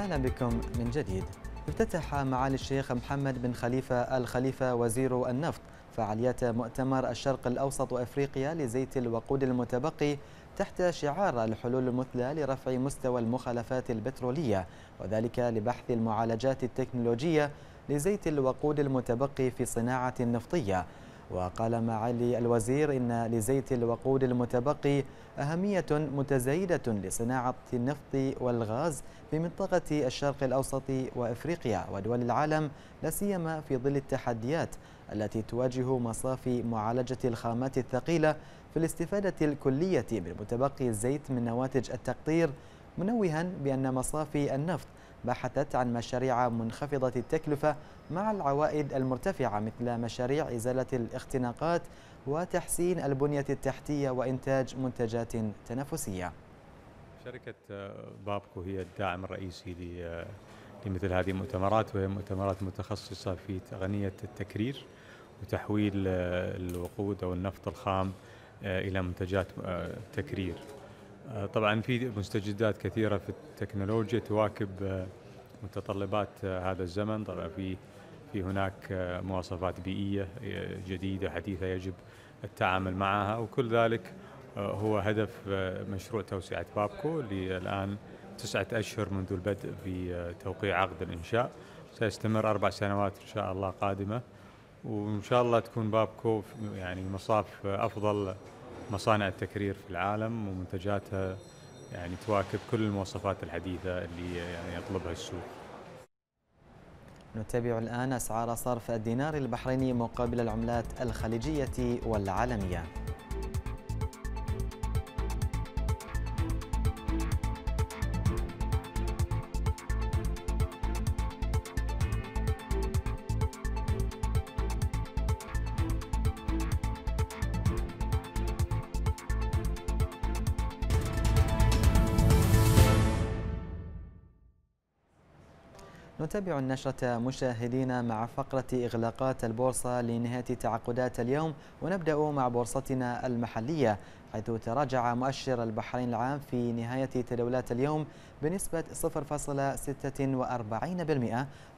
أهلا بكم من جديد افتتح معالي الشيخ محمد بن خليفة الخليفة وزير النفط فعاليات مؤتمر الشرق الأوسط وأفريقيا لزيت الوقود المتبقي تحت شعار الحلول المثلى لرفع مستوى المخالفات البترولية وذلك لبحث المعالجات التكنولوجية لزيت الوقود المتبقي في صناعة النفطية وقال معالي الوزير إن لزيت الوقود المتبقي أهمية متزايدة لصناعة النفط والغاز في منطقة الشرق الأوسط وإفريقيا ودول العالم لا سيما في ظل التحديات التي تواجه مصافي معالجة الخامات الثقيلة في الاستفادة الكلية من متبقي الزيت من نواتج التقطير منوها بأن مصافي النفط بحثت عن مشاريع منخفضة التكلفة مع العوائد المرتفعة مثل مشاريع إزالة الاختناقات وتحسين البنية التحتية وإنتاج منتجات تنافسية شركة آه، بابكو هي الداعم الرئيسي آه، لمثل هذه المؤتمرات وهي مؤتمرات متخصصة في تقنية التكرير وتحويل آه، الوقود أو النفط الخام إلى منتجات تكرير آه، طبعا في مستجدات كثيره في التكنولوجيا تواكب آه، متطلبات آه، هذا الزمن طبعا في في هناك مواصفات بيئيه جديده حديثه يجب التعامل معها وكل ذلك هو هدف مشروع توسعه بابكو اللي الان تسعه اشهر منذ البدء بتوقيع عقد الانشاء سيستمر اربع سنوات ان شاء الله قادمه وان شاء الله تكون بابكو يعني مصاف افضل مصانع التكرير في العالم ومنتجاتها يعني تواكب كل المواصفات الحديثة اللي يعني يطلبها السوق نتابع الآن أسعار صرف الدينار البحريني مقابل العملات الخليجية والعالمية نتابع النشرة مشاهدينا مع فقرة إغلاقات البورصة لنهاية تعاقدات اليوم ونبدأ مع بورصتنا المحلية حيث تراجع مؤشر البحرين العام في نهاية تداولات اليوم بنسبة 0.46%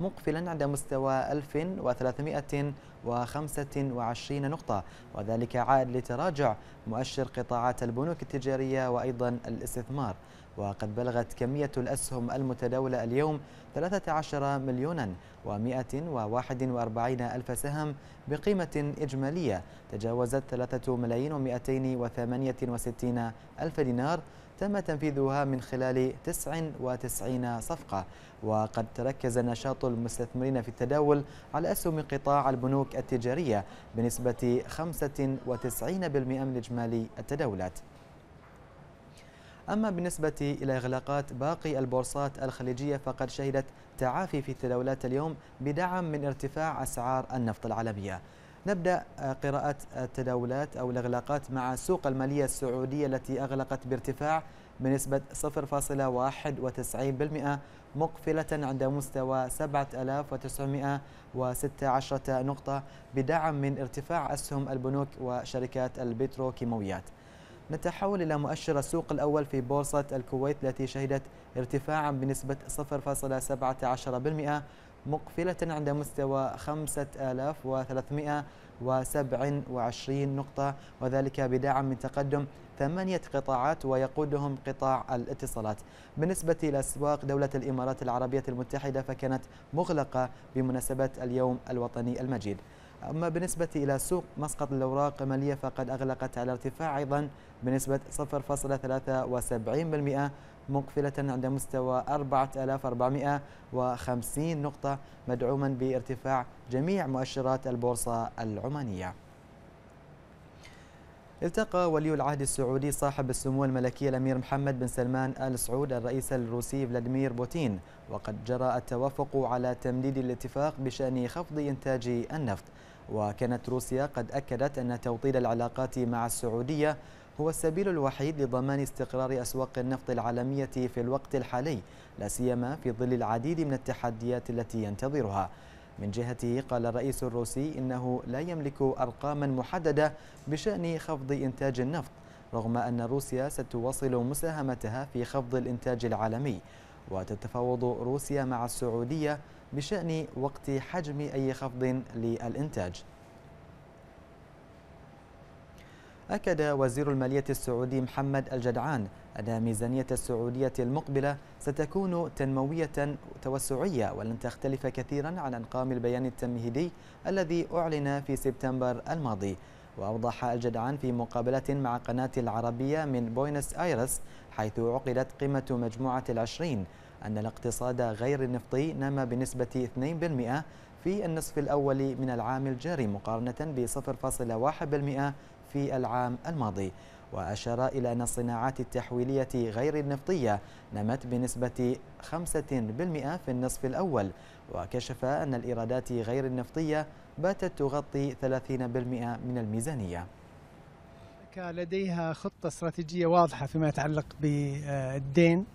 مقفلا عند مستوى 1325 نقطة وذلك عائد لتراجع مؤشر قطاعات البنوك التجارية وأيضا الاستثمار وقد بلغت كمية الأسهم المتداولة اليوم 13 مليونا و141 ألف سهم بقيمة إجمالية تجاوزت 3 ملايين و268 ألف دينار تم تنفيذها من خلال 99 صفقة وقد تركز نشاط المستثمرين في التداول على أسهم قطاع البنوك التجارية بنسبة 95% من إجمالي التداولات أما بالنسبة إلى إغلاقات باقي البورصات الخليجية فقد شهدت تعافي في تداولات اليوم بدعم من ارتفاع أسعار النفط العالمية نبدأ آه، قراءة التداولات أو الإغلاقات مع سوق المالية السعودية التي أغلقت بارتفاع بنسبة 0.91% مقفلة عند مستوى 7916 نقطة بدعم من ارتفاع أسهم البنوك وشركات البتروكيماويات نتحول إلى مؤشر السوق الأول في بورصة الكويت التي شهدت ارتفاعا بنسبة 0.17% مقفلة عند مستوى 5327 نقطة وذلك بدعم من تقدم ثمانية قطاعات ويقودهم قطاع الاتصالات بالنسبة لأسواق دولة الإمارات العربية المتحدة فكانت مغلقة بمناسبة اليوم الوطني المجيد أما بالنسبة إلى سوق مسقط الأوراق المالية فقد أغلقت على ارتفاع أيضا بنسبة 0.73% مقفلة عند مستوى 4450 نقطة مدعوما بارتفاع جميع مؤشرات البورصة العمانية التقى ولي العهد السعودي صاحب السمو الملكي الأمير محمد بن سلمان آل سعود الرئيس الروسي فلاديمير بوتين وقد جرى التوافق على تمديد الاتفاق بشأن خفض إنتاج النفط وكانت روسيا قد أكدت أن توطيد العلاقات مع السعودية هو السبيل الوحيد لضمان استقرار أسواق النفط العالمية في الوقت الحالي لا سيما في ظل العديد من التحديات التي ينتظرها من جهته قال الرئيس الروسي إنه لا يملك أرقاما محددة بشأن خفض إنتاج النفط رغم أن روسيا ستواصل مساهمتها في خفض الإنتاج العالمي وتتفاوض روسيا مع السعودية بشأن وقت حجم أي خفض للإنتاج أكد وزير المالية السعودي محمد الجدعان أن ميزانية السعودية المقبلة ستكون تنموية توسعية ولن تختلف كثيرا عن أنقام البيان التمهيدي الذي أعلن في سبتمبر الماضي وأوضح الجدعان في مقابلة مع قناة العربية من بوينس آيرس حيث عقدت قمة مجموعة العشرين أن الاقتصاد غير النفطي نما بنسبة 2% في النصف الأول من العام الجاري مقارنة ب 0.1% في العام الماضي وأشار إلى أن الصناعات التحويلية غير النفطية نمت بنسبة 5% في النصف الأول وكشف أن الإيرادات غير النفطية باتت تغطي 30% من الميزانية لديها خطة استراتيجية واضحة فيما يتعلق بالدين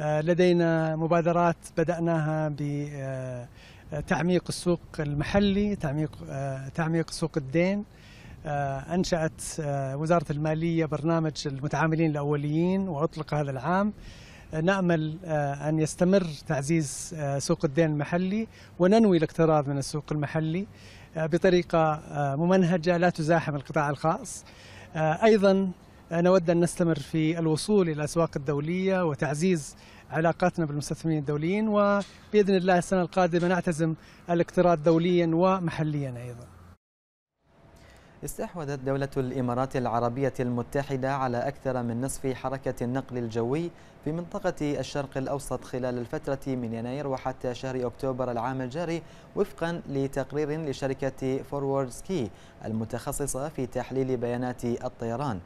آه، لدينا مبادرات بدأناها بتعميق آه، السوق المحلي تعميق آه، تعميق سوق الدين آه، أنشأت آه، وزارة المالية برنامج المتعاملين الأوليين وأطلق هذا العام آه، نأمل أن يستمر تعزيز سوق الدين المحلي وننوي الاقتراض من السوق المحلي بطريقة ممنهجة لا تزاحم القطاع الخاص أيضا نود أن نستمر في الوصول إلى الأسواق الدولية وتعزيز علاقاتنا بالمستثمرين الدوليين وبإذن الله السنة القادمة نعتزم الاقتراض دوليا ومحليا أيضا استحوذت دولة الإمارات العربية المتحدة على أكثر من نصف حركة النقل الجوي في منطقة الشرق الأوسط خلال الفترة من يناير وحتى شهر أكتوبر العام الجاري وفقا لتقرير لشركة فورورد سكي المتخصصة في تحليل بيانات الطيران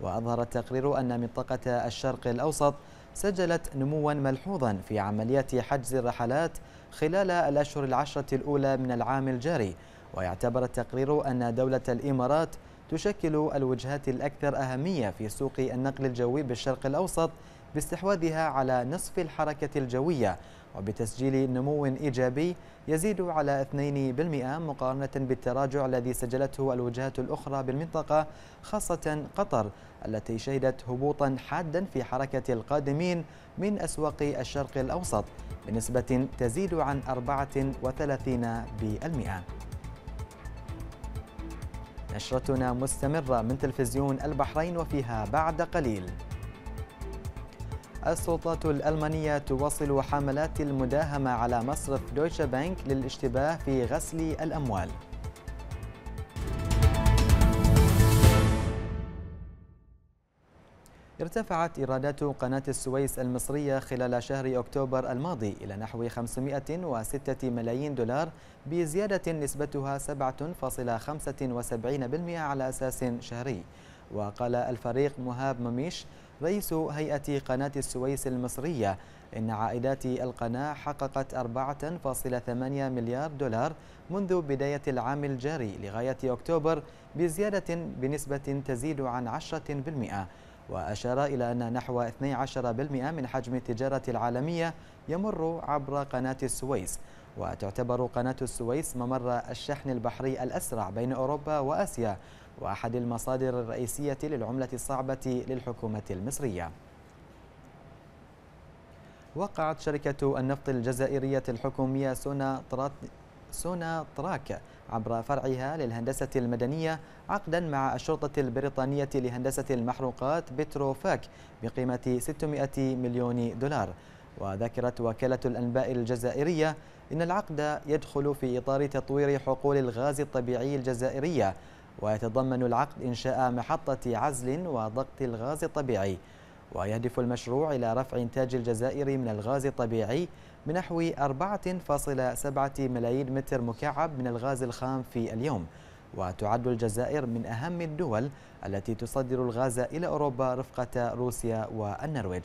وأظهر التقرير أن منطقة الشرق الأوسط سجلت نموا ملحوظا في عمليات حجز الرحلات خلال الأشهر العشرة الأولى من العام الجاري ويعتبر التقرير أن دولة الإمارات تشكل الوجهات الأكثر أهمية في سوق النقل الجوي بالشرق الأوسط باستحواذها على نصف الحركة الجوية وبتسجيل نمو إيجابي يزيد على 2% مقارنة بالتراجع الذي سجلته الوجهات الأخرى بالمنطقة خاصة قطر التي شهدت هبوطا حادا في حركة القادمين من أسواق الشرق الأوسط بنسبة تزيد عن 34% نشرتنا مستمرة من تلفزيون البحرين وفيها بعد قليل السلطات الألمانية تواصل حملات المداهمة على مصرف دويتشا بانك للاشتباه في غسل الأموال ارتفعت إيرادات قناة السويس المصرية خلال شهر أكتوبر الماضي إلى نحو 506 ملايين دولار بزيادة نسبتها 7.75% على أساس شهري وقال الفريق مهاب مميش رئيس هيئة قناة السويس المصرية إن عائدات القناة حققت 4.8 مليار دولار منذ بداية العام الجاري لغاية أكتوبر بزيادة بنسبة تزيد عن 10% وأشار إلى أن نحو 12% من حجم التجارة العالمية يمر عبر قناة السويس وتعتبر قناة السويس ممر الشحن البحري الأسرع بين أوروبا وآسيا وأحد المصادر الرئيسية للعملة الصعبة للحكومة المصرية وقعت شركة النفط الجزائرية الحكومية سونا سونا تراك عبر فرعها للهندسة المدنية عقدا مع الشرطة البريطانية لهندسة المحروقات بتروفاك بقيمة 600 مليون دولار وذكرت وكالة الأنباء الجزائرية إن العقد يدخل في إطار تطوير حقول الغاز الطبيعي الجزائرية ويتضمن العقد إنشاء محطة عزل وضغط الغاز الطبيعي ويهدف المشروع إلى رفع إنتاج الجزائر من الغاز الطبيعي بنحو 4.7 ملايين متر مكعب من الغاز الخام في اليوم وتعد الجزائر من أهم الدول التي تصدر الغاز إلى أوروبا رفقة روسيا والنرويج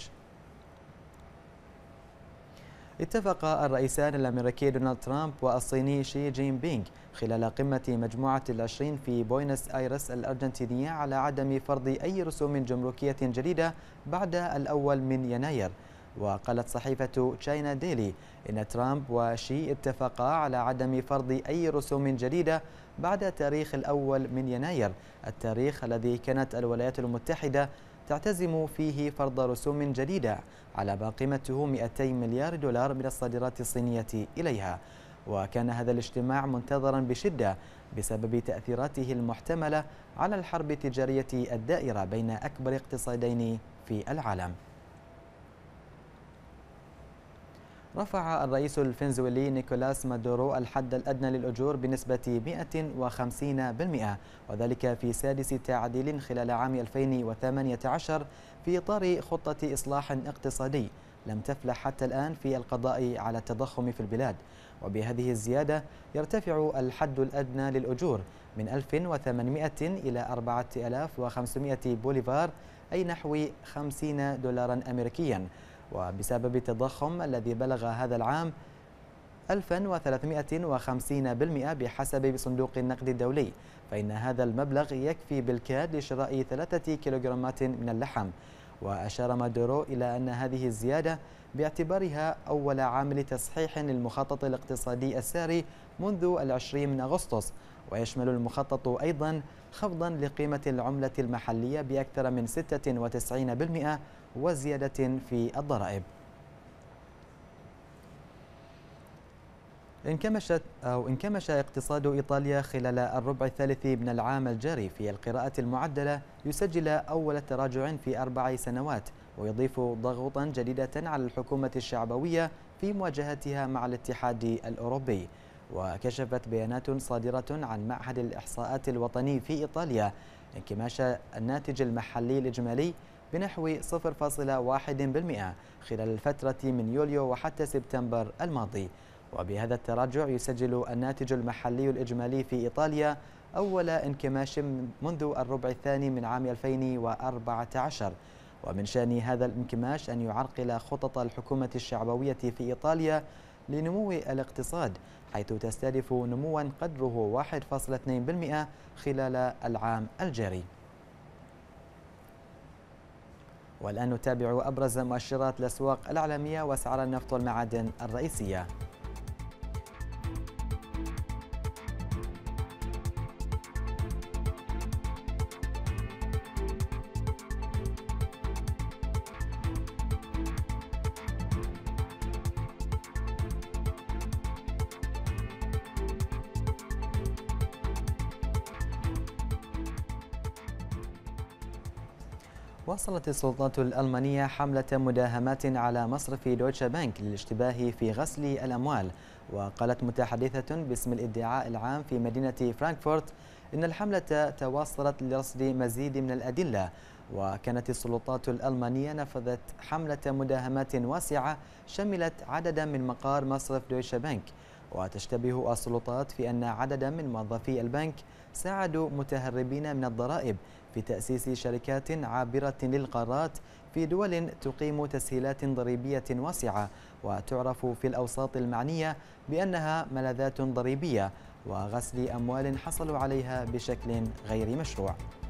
اتفق الرئيسان الأمريكي دونالد ترامب والصيني شي جين بينغ خلال قمة مجموعة العشرين في بوينس آيرس الأرجنتينية على عدم فرض أي رسوم جمركية جديدة بعد الأول من يناير وقالت صحيفة تشاينا ديلي إن ترامب وشي اتفقا على عدم فرض أي رسوم جديدة بعد تاريخ الأول من يناير التاريخ الذي كانت الولايات المتحدة تعتزم فيه فرض رسوم جديدة على ما قيمته 200 مليار دولار من الصادرات الصينية إليها وكان هذا الاجتماع منتظرا بشدة بسبب تأثيراته المحتملة على الحرب التجارية الدائرة بين أكبر اقتصادين في العالم رفع الرئيس الفنزويلي نيكولاس مادورو الحد الأدنى للأجور بنسبة 150% وذلك في سادس تعديل خلال عام 2018 في إطار خطة إصلاح اقتصادي لم تفلح حتى الآن في القضاء على التضخم في البلاد وبهذه الزيادة يرتفع الحد الأدنى للأجور من 1800 إلى 4500 بوليفار أي نحو 50 دولارا أمريكيا وبسبب التضخم الذي بلغ هذا العام 1350% بحسب صندوق النقد الدولي فإن هذا المبلغ يكفي بالكاد لشراء ثلاثة كيلوغرامات من اللحم وأشار مادورو إلى أن هذه الزيادة باعتبارها أول عامل تصحيح للمخطط الاقتصادي الساري منذ العشرين من أغسطس ويشمل المخطط أيضا خفضا لقيمة العملة المحلية بأكثر من 96% وزيادة في الضرائب انكمشت أو انكمش اقتصاد إيطاليا خلال الربع الثالث من العام الجاري في القراءة المعدلة يسجل أول تراجع في أربع سنوات ويضيف ضغوطا جديدة على الحكومة الشعبوية في مواجهتها مع الاتحاد الأوروبي وكشفت بيانات صادرة عن معهد الإحصاءات الوطني في إيطاليا انكماش الناتج المحلي الإجمالي بنحو 0.1% خلال الفترة من يوليو وحتى سبتمبر الماضي وبهذا التراجع يسجل الناتج المحلي الإجمالي في إيطاليا أول انكماش منذ الربع الثاني من عام 2014 ومن شأن هذا الانكماش أن يعرقل خطط الحكومة الشعبوية في إيطاليا لنمو الاقتصاد حيث تستهدف نموا قدره 1.2% خلال العام الجاري والآن نتابع أبرز مؤشرات الأسواق العالمية وأسعار النفط والمعادن الرئيسية واصلت السلطات الألمانية حملة مداهمات على مصرف دويتشا بنك للاشتباه في غسل الأموال وقالت متحدثة باسم الادعاء العام في مدينة فرانكفورت إن الحملة تواصلت لرصد مزيد من الأدلة وكانت السلطات الألمانية نفذت حملة مداهمات واسعة شملت عددا من مقار مصرف دويتشا بنك وتشتبه السلطات في أن عددا من موظفي البنك ساعدوا متهربين من الضرائب في تأسيس شركات عابرة للقارات في دول تقيم تسهيلات ضريبية واسعة وتعرف في الأوساط المعنية بأنها ملذات ضريبية وغسل أموال حصلوا عليها بشكل غير مشروع